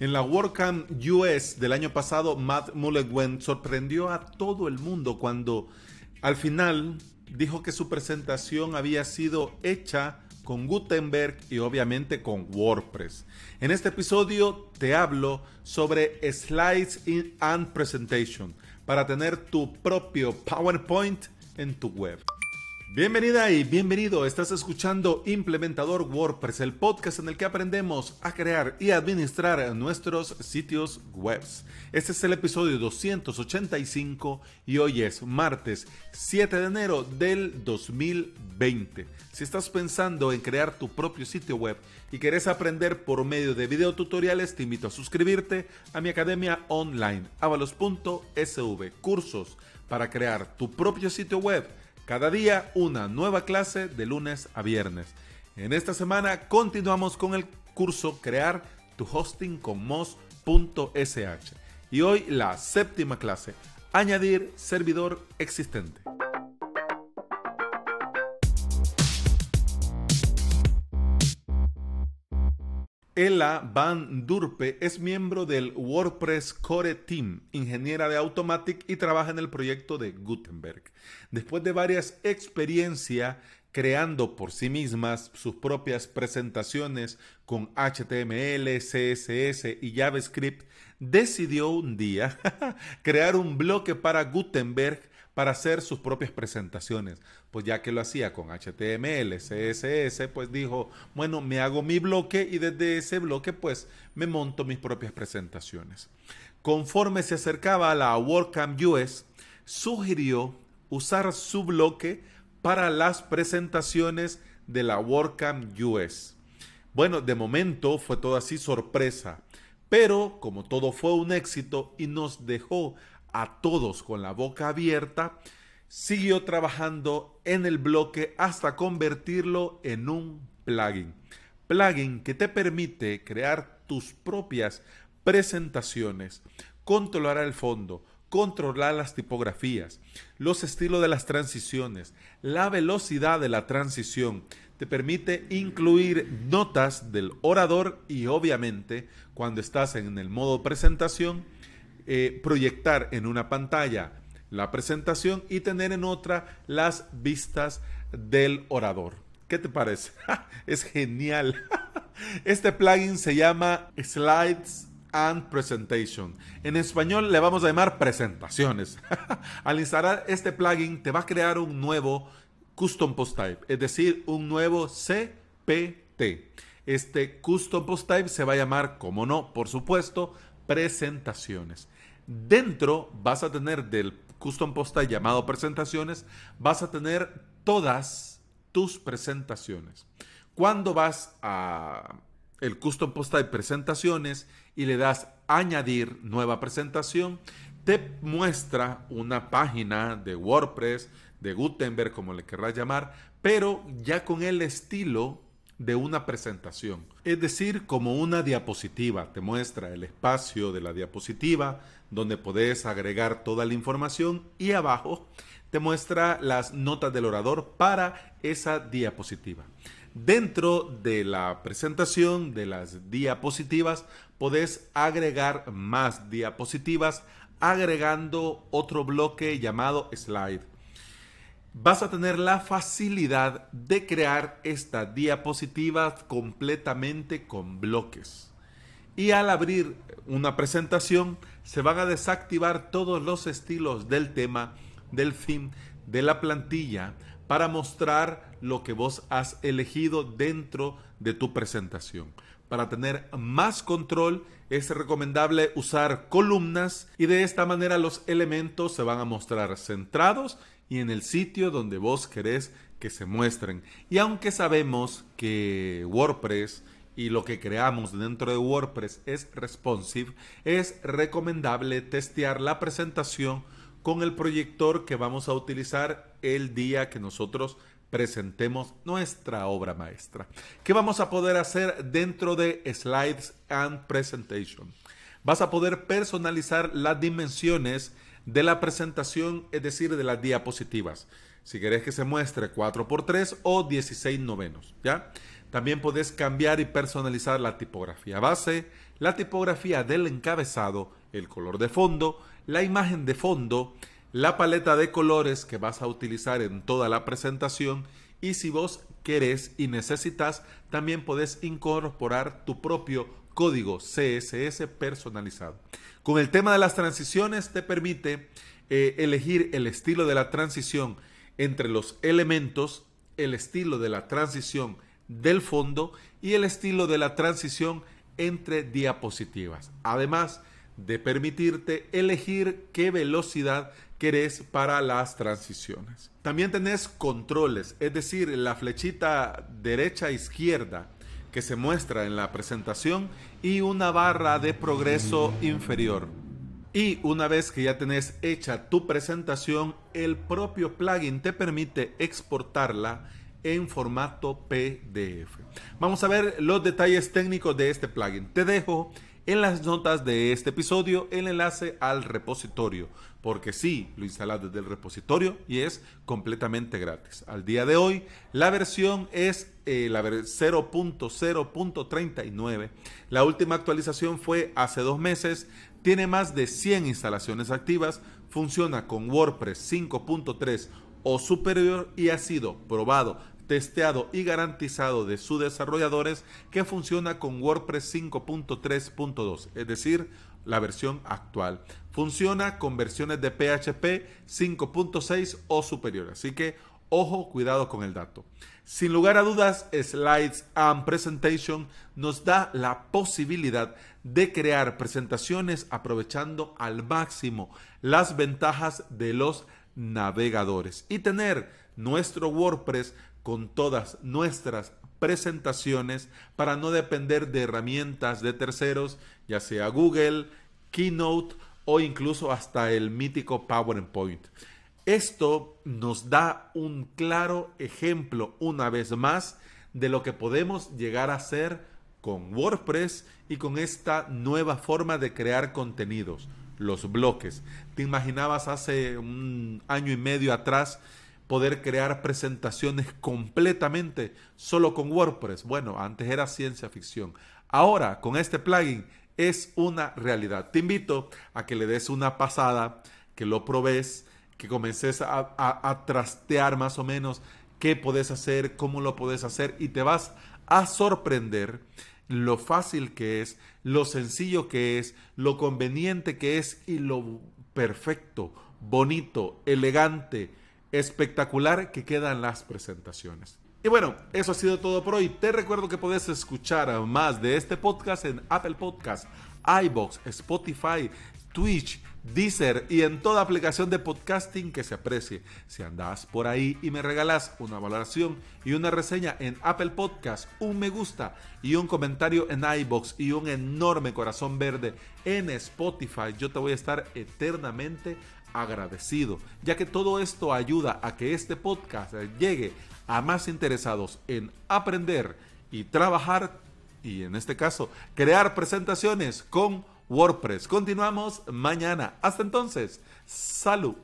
En la WordCamp US del año pasado, Matt Mullenweg sorprendió a todo el mundo cuando al final dijo que su presentación había sido hecha con Gutenberg y obviamente con WordPress. En este episodio te hablo sobre Slides and Presentation para tener tu propio PowerPoint en tu web. Bienvenida y bienvenido, estás escuchando Implementador WordPress, el podcast en el que aprendemos a crear y administrar nuestros sitios web. Este es el episodio 285 y hoy es martes 7 de enero del 2020. Si estás pensando en crear tu propio sitio web y querés aprender por medio de videotutoriales, te invito a suscribirte a mi academia online avalos.sv, cursos para crear tu propio sitio web cada día una nueva clase de lunes a viernes. En esta semana continuamos con el curso Crear tu hosting con Moz.sh. Y hoy la séptima clase, añadir servidor existente. Ella Van Durpe es miembro del WordPress Core Team, ingeniera de Automatic y trabaja en el proyecto de Gutenberg. Después de varias experiencias creando por sí mismas sus propias presentaciones con HTML, CSS y JavaScript, decidió un día crear un bloque para Gutenberg para hacer sus propias presentaciones. Pues ya que lo hacía con HTML, CSS, pues dijo, bueno, me hago mi bloque y desde ese bloque pues me monto mis propias presentaciones. Conforme se acercaba a la WordCamp US, sugirió usar su bloque para las presentaciones de la WordCamp US. Bueno, de momento fue todo así sorpresa, pero como todo fue un éxito y nos dejó a todos con la boca abierta, siguió trabajando en el bloque hasta convertirlo en un plugin. Plugin que te permite crear tus propias presentaciones, controlar el fondo, controlar las tipografías, los estilos de las transiciones, la velocidad de la transición. Te permite incluir notas del orador y obviamente cuando estás en el modo presentación, eh, proyectar en una pantalla la presentación y tener en otra las vistas del orador. ¿Qué te parece? es genial. este plugin se llama Slides and Presentation. En español le vamos a llamar presentaciones. Al instalar este plugin te va a crear un nuevo Custom Post Type, es decir, un nuevo CPT. Este Custom Post Type se va a llamar, como no, por supuesto, presentaciones. Dentro vas a tener del custom postal llamado presentaciones, vas a tener todas tus presentaciones. Cuando vas a el custom postal presentaciones y le das añadir nueva presentación, te muestra una página de WordPress, de Gutenberg, como le querrás llamar, pero ya con el estilo de una presentación. Es decir, como una diapositiva, te muestra el espacio de la diapositiva donde podés agregar toda la información y abajo te muestra las notas del orador para esa diapositiva. Dentro de la presentación de las diapositivas podés agregar más diapositivas agregando otro bloque llamado slide vas a tener la facilidad de crear esta diapositiva completamente con bloques. Y al abrir una presentación se van a desactivar todos los estilos del tema, del fin, de la plantilla para mostrar lo que vos has elegido dentro de tu presentación. Para tener más control es recomendable usar columnas y de esta manera los elementos se van a mostrar centrados y en el sitio donde vos querés que se muestren. Y aunque sabemos que WordPress y lo que creamos dentro de WordPress es responsive, es recomendable testear la presentación con el proyector que vamos a utilizar el día que nosotros presentemos nuestra obra maestra. ¿Qué vamos a poder hacer dentro de Slides and Presentation? Vas a poder personalizar las dimensiones de la presentación, es decir, de las diapositivas. Si querés que se muestre 4x3 o 16 novenos, ¿ya? También podés cambiar y personalizar la tipografía base, la tipografía del encabezado, el color de fondo, la imagen de fondo, la paleta de colores que vas a utilizar en toda la presentación y si vos querés y necesitas, también podés incorporar tu propio código CSS personalizado. Con el tema de las transiciones te permite eh, elegir el estilo de la transición entre los elementos, el estilo de la transición del fondo y el estilo de la transición entre diapositivas. Además de permitirte elegir qué velocidad querés para las transiciones. También tenés controles, es decir, la flechita derecha-izquierda e que se muestra en la presentación y una barra de progreso inferior. Y una vez que ya tenés hecha tu presentación, el propio plugin te permite exportarla en formato PDF. Vamos a ver los detalles técnicos de este plugin. Te dejo en las notas de este episodio el enlace al repositorio, porque sí, lo instalas desde el repositorio y es completamente gratis. Al día de hoy, la versión es eh, la 0.0.39. La última actualización fue hace dos meses, tiene más de 100 instalaciones activas, funciona con WordPress 5.3 o superior y ha sido probado testeado y garantizado de sus desarrolladores que funciona con WordPress 5.3.2, es decir, la versión actual. Funciona con versiones de PHP 5.6 o superior, así que ojo, cuidado con el dato. Sin lugar a dudas, Slides and Presentation nos da la posibilidad de crear presentaciones aprovechando al máximo las ventajas de los navegadores y tener nuestro WordPress con todas nuestras presentaciones para no depender de herramientas de terceros, ya sea Google, Keynote o incluso hasta el mítico PowerPoint. Esto nos da un claro ejemplo una vez más de lo que podemos llegar a hacer con WordPress y con esta nueva forma de crear contenidos, los bloques. ¿Te imaginabas hace un año y medio atrás poder crear presentaciones completamente solo con WordPress. Bueno, antes era ciencia ficción. Ahora, con este plugin, es una realidad. Te invito a que le des una pasada, que lo probes, que comences a, trastear más o menos qué puedes hacer, cómo lo puedes hacer y te vas a sorprender lo fácil que es, lo sencillo que es, lo conveniente que es y lo perfecto, bonito, elegante, espectacular que quedan las presentaciones. Y bueno, eso ha sido todo por hoy. Te recuerdo que puedes escuchar más de este podcast en Apple Podcast, iBox, Spotify, Twitch, Deezer y en toda aplicación de podcasting que se aprecie. Si andás por ahí y me regalas una valoración y una reseña en Apple Podcast, un me gusta y un comentario en iBox y un enorme corazón verde en Spotify, yo te voy a estar eternamente agradecido, ya que todo esto ayuda a que este podcast llegue a más interesados en aprender y trabajar, y en este caso, crear presentaciones con WordPress. Continuamos mañana. Hasta entonces, salud.